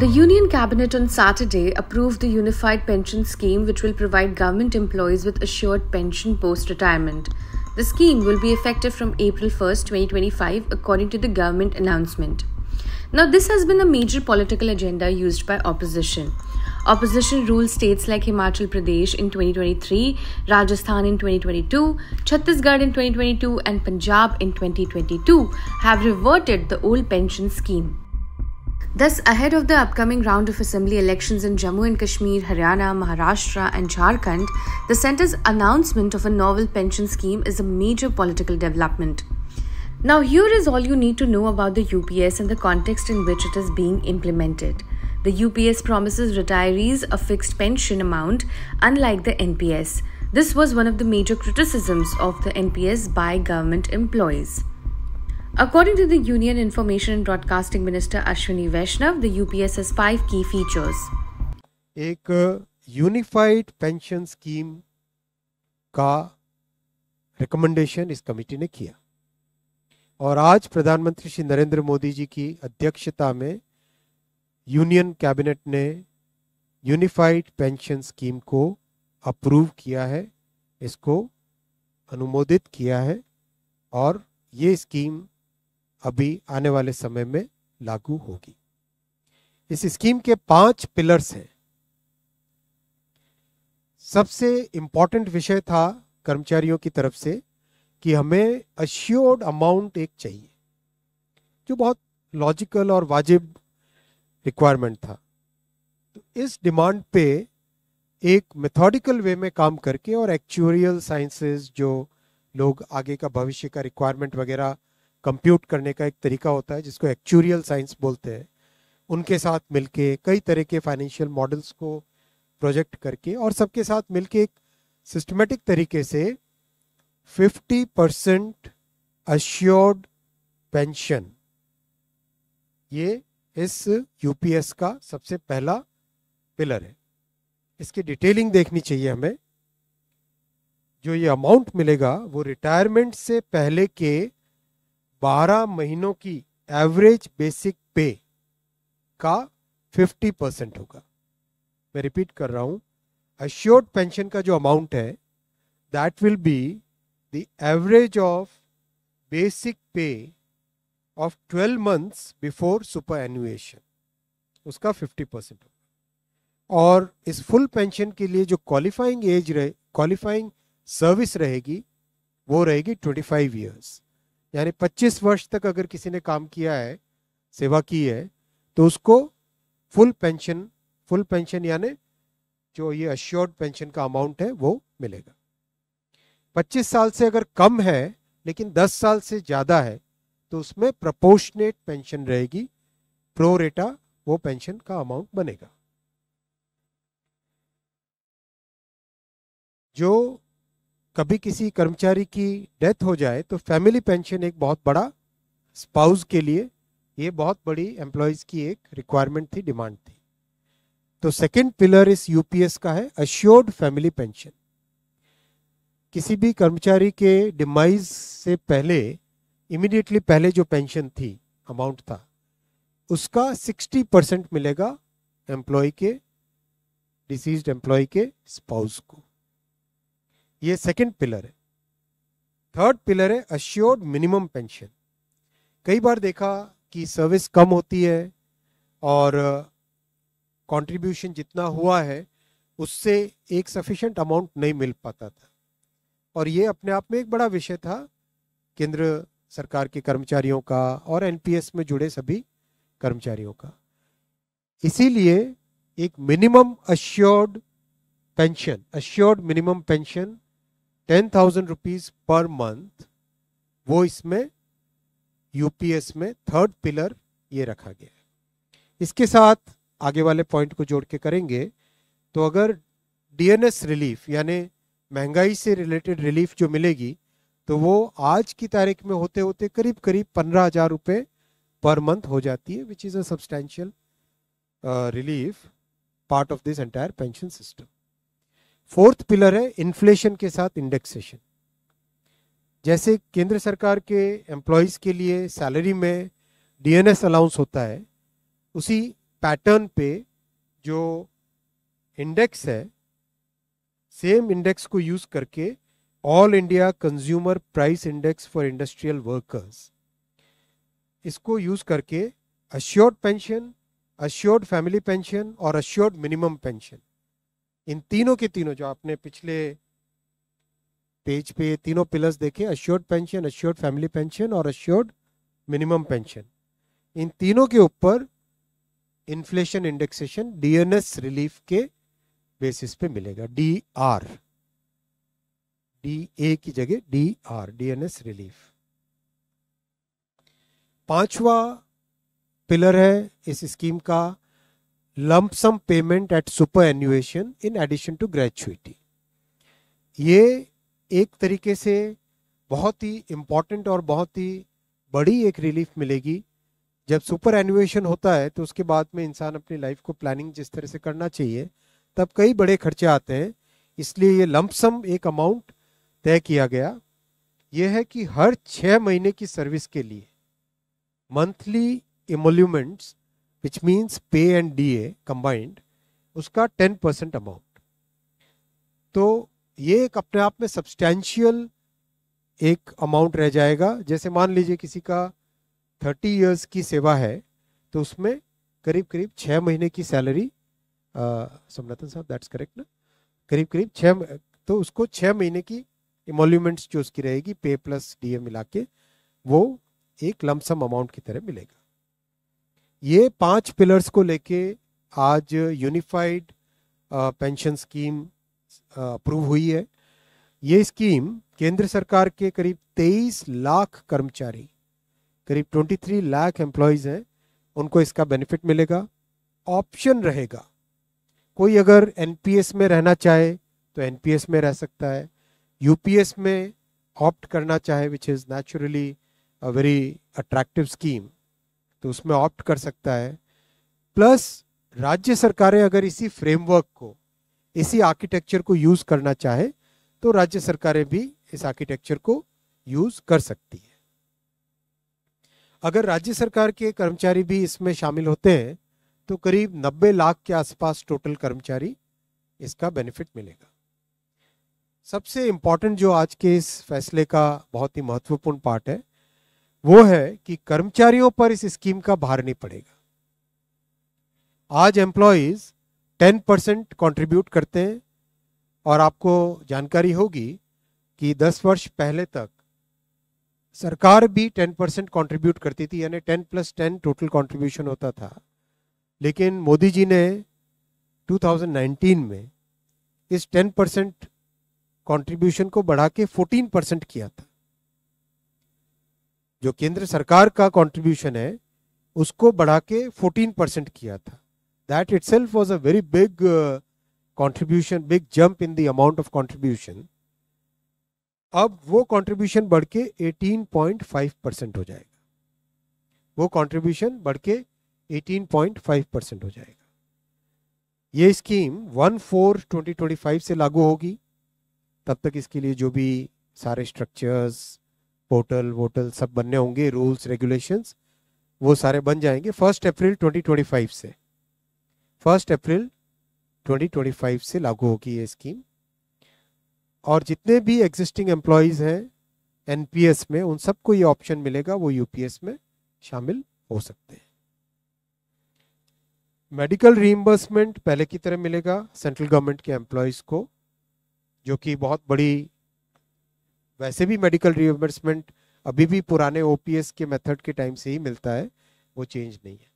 The Union Cabinet on Saturday approved the Unified Pension Scheme, which will provide government employees with assured pension post retirement. The scheme will be effective from April 1, 2025, according to the government announcement. Now, this has been a major political agenda used by opposition. Opposition ruled states like Himachal Pradesh in 2023, Rajasthan in 2022, Chhattisgarh in 2022, and Punjab in 2022 have reverted the old pension scheme. Thus, ahead of the upcoming round of assembly elections in Jammu and Kashmir, Haryana, Maharashtra, and Jharkhand, the centre's announcement of a novel pension scheme is a major political development. Now, here is all you need to know about the UPS and the context in which it is being implemented. The UPS promises retirees a fixed pension amount, unlike the NPS. This was one of the major criticisms of the NPS by government employees. According to the Union Information and Broadcasting Minister Ashwini Vaishnav, the UPS has five key features. एक unified pension scheme का recommendation इस committee ने किया और आज प्रधानमंत्री श्री नरेंद्र मोदी जी की अध्यक्षता में यूनियन कैबिनेट ने यूनिफाइड पेंशन स्कीम को अप्रूव किया है इसको अनुमोदित किया है और ये स्कीम अभी आने वाले समय में लागू होगी इस स्कीम के पांच पिलर्स हैं सबसे इंपॉर्टेंट विषय था कर्मचारियों की तरफ से कि हमें अश्योर्ड अमाउंट एक चाहिए जो बहुत लॉजिकल और वाजिब रिक्वायरमेंट था तो इस डिमांड पे एक मेथोडिकल वे में काम करके और एक्चुअरियल साइंसेस जो लोग आगे का भविष्य का रिक्वायरमेंट वगैरह कंप्यूट करने का एक तरीका होता है जिसको एक्चुरियल साइंस बोलते हैं उनके साथ मिलके कई तरह के फाइनेंशियल मॉडल्स को प्रोजेक्ट करके और सबके साथ मिलके एक सिस्टमेटिक तरीके से 50 परसेंट अश्योर्ड पेंशन ये इस यूपीएस का सबसे पहला पिलर है इसकी डिटेलिंग देखनी चाहिए हमें जो ये अमाउंट मिलेगा वो रिटायरमेंट से पहले के बारह महीनों की एवरेज बेसिक पे का फिफ्टी परसेंट होगा मैं रिपीट कर रहा हूँ अश्योर्ड पेंशन का जो अमाउंट है that will be the average of basic pay of twelve months before superannuation उसका फिफ्टी परसेंट होगा और इस फुल पेंशन के लिए जो क्वालिफाइंग एज रहे क्वालिफाइंग सर्विस रहेगी वो रहेगी ट्वेंटी फाइव ईयर्स यानी पच्चीस वर्ष तक अगर किसी ने काम किया है सेवा की है तो उसको फुल पेंशन फुल पेंशन यानी जो ये अश्योर्ड पेंशन का अमाउंट है वो मिलेगा 25 साल से अगर कम है लेकिन 10 साल से ज़्यादा है तो उसमें प्रपोर्शनेट पेंशन रहेगी प्रोरेटा वो पेंशन का अमाउंट बनेगा जो कभी किसी कर्मचारी की डेथ हो जाए तो फैमिली पेंशन एक बहुत बड़ा स्पाउस के लिए ये बहुत बड़ी एम्प्लॉयज़ की एक रिक्वायरमेंट थी डिमांड थी तो सेकंड पिलर इस यूपीएस का है अश्योर्ड फैमिली पेंशन किसी भी कर्मचारी के डिमाइज से पहले इमिडिएटली पहले जो पेंशन थी अमाउंट था उसका 60 परसेंट मिलेगा एम्प्लॉय के डिसीज एम्प्लॉय के स्पाउस को ये सेकंड पिलर है थर्ड पिलर है अश्योर्ड मिनिमम पेंशन कई बार देखा कि सर्विस कम होती है और कंट्रीब्यूशन uh, जितना हुआ है उससे एक सफिशेंट अमाउंट नहीं मिल पाता था और ये अपने आप में एक बड़ा विषय था केंद्र सरकार के कर्मचारियों का और एनपीएस में जुड़े सभी कर्मचारियों का इसीलिए एक minimum assured pension assured minimum pension ten thousand rupees per month वो इसमें यूपीएस में थर्ड पिलर ये रखा गया है इसके साथ आगे वाले पॉइंट को जोड़ के करेंगे तो अगर डीएनएस रिलीफ यानी महंगाई से रिलेटेड रिलीफ जो मिलेगी तो वो आज की तारीख में होते होते करीब करीब पंद्रह हजार रुपये पर मंथ हो जाती है which is a substantial relief part of this entire pension system fourth pillar है इन्फ्लेशन के साथ इंडेक्सेशन जैसे केंद्र सरकार के एम्प्लॉयज़ के लिए सैलरी में डीएनएस अलाउंस होता है उसी पैटर्न पे जो इंडेक्स है सेम इंडेक्स को यूज़ करके all India consumer price index for industrial workers इसको यूज़ करके assured pension assured family pension और अश्योर्ड मिनिमम पेंशन इन तीनों के तीनों जो आपने पिछले पेज पे तीनों पिलर्स देखे assured pension assured family pension और अश्योर्ड मिनिमम पेंशन इन तीनों के ऊपर इन्फ्लेशन इंडेक्सेशन डीएनएस रिलीफ के बेसिस पे मिलेगा डी आर डी ए की जगह डी आर डीएनएस रिलीफ पांचवा पिलर है इस स्कीम का lump sum payment at superannuation in addition to gratuity ये एक तरीके से बहुत ही इम्पॉर्टेंट और बहुत ही बड़ी एक रिलीफ मिलेगी जब सुपर एनुएशन होता है तो उसके बाद में इंसान अपनी लाइफ को प्लानिंग जिस तरह से करना चाहिए तब कई बड़े खर्चे आते हैं इसलिए ये लम्पसम एक अमाउंट तय किया गया यह है कि हर छः महीने की सर्विस के लिए monthly emoluments means pay and D A combined उसका टेन परसेंट अमाउंट तो ये एक अपने आप में सब्सटैंशियल एक अमाउंट रह जाएगा जैसे मान लीजिए किसी का थर्टी ईयर्स की सेवा है तो उसमें करीब करीब छः महीने की सैलरी सोमनाथन साहब दैट्स करेक्ट ना करीब करीब छः तो उसको छः महीने की इमोल्यूमेंट्स जो उसकी रहेगी पे प्लस डी ए मिला के वो एक लमसम अमाउंट की तरह मिलेगा ये पांच पिलर्स को लेके आज यूनिफाइड पेंशन स्कीम अप्रूव हुई है ये स्कीम केंद्र सरकार के करीब 23 लाख कर्मचारी करीब 23 लाख एम्प्लॉयज हैं उनको इसका बेनिफिट मिलेगा ऑप्शन रहेगा कोई अगर एनपीएस में रहना चाहे तो एनपीएस में रह सकता है यूपीएस में ऑप्ट करना चाहे which is naturally a very attractive scheme तो उसमें ऑप्ट कर सकता है प्लस राज्य सरकारें अगर इसी फ्रेमवर्क को इसी आर्किटेक्चर को यूज़ करना चाहे तो राज्य सरकारें भी इस आर्किटेक्चर को यूज़ कर सकती है अगर राज्य सरकार के कर्मचारी भी इसमें शामिल होते हैं तो करीब 90 लाख के आसपास टोटल कर्मचारी इसका बेनिफिट मिलेगा सबसे इंपॉर्टेंट जो आज के इस फैसले का बहुत ही महत्वपूर्ण पार्ट है वो है कि कर्मचारियों पर इस स्कीम का भार नहीं पड़ेगा आज एम्प्लॉयज 10 परसेंट कॉन्ट्रीब्यूट करते हैं और आपको जानकारी होगी कि 10 वर्ष पहले तक सरकार भी 10 परसेंट कॉन्ट्रीब्यूट करती थी यानी 10 प्लस 10 टोटल कॉन्ट्रीब्यूशन होता था लेकिन मोदी जी ने 2019 में इस 10 परसेंट कॉन्ट्रीब्यूशन को बढ़ा के 14 परसेंट किया था जो केंद्र सरकार का कंट्रीब्यूशन है उसको बढ़ा के 14 परसेंट किया था that itself was a very big contribution big jump in the amount of contribution अब वो कंट्रीब्यूशन बढ़ के 18.5 परसेंट हो जाएगा वो कंट्रीब्यूशन बढ़ के 18.5 परसेंट हो जाएगा ये scheme one four twenty twenty five से लागू होगी तब तक इसके लिए जो भी सारे स्ट्रक्चर्स पोर्टल वोटल सब बनने होंगे रूल्स रेगुलेशंस वो सारे बन जाएंगे फर्स्ट अप्रैल 2025 से फर्स्ट अप्रैल 2025 से लागू होगी ये स्कीम और जितने भी एग्जिस्टिंग एम्प्लॉयज़ हैं एनपीएस में उन सबको ये ऑप्शन मिलेगा वो यूपीएस में शामिल हो सकते हैं मेडिकल रीइम्बर्समेंट पहले की तरह मिलेगा सेंट्रल गवर्नमेंट के एम्प्लॉयज़ को जो कि बहुत बड़ी वैसे भी मेडिकल रिइम्बर्समेंट अभी भी पुराने ओपीएस के मेथड के टाइम से ही मिलता है वो चेंज नहीं है